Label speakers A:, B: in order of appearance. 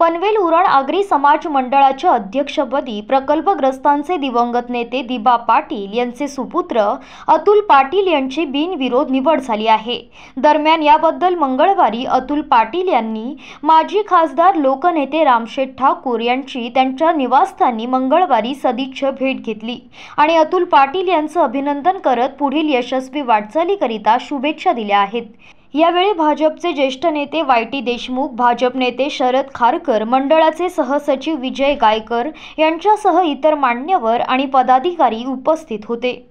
A: पनवेल उरण आगरी समाज मंडळाच्या अध्यक्षपदी प्रकल्पग्रस्तांचे दिवंगत नेते दिबा पाटील यांचे सुपुत्र अतुल पाटील यांची बिनविरोध निवड झाली आहे दरम्यान याबद्दल मंगळवारी अतुल पाटील यांनी माजी खासदार लोकनेते रामशेठ ठाकूर यांची त्यांच्या निवासस्थानी मंगळवारी सदिच्छ भेट घेतली आणि अतुल पाटील यांचं अभिनंदन करत पुढील यशस्वी वाटचालीकरिता शुभेच्छा दिल्या आहेत यावेळी भाजपचे ज्येष्ठ नेते वाय टी देशमुख भाजप नेते शरद खारकर मंडळाचे सहसचिव विजय गायकर यांच्यासह इतर मान्यवर आणि पदाधिकारी उपस्थित होते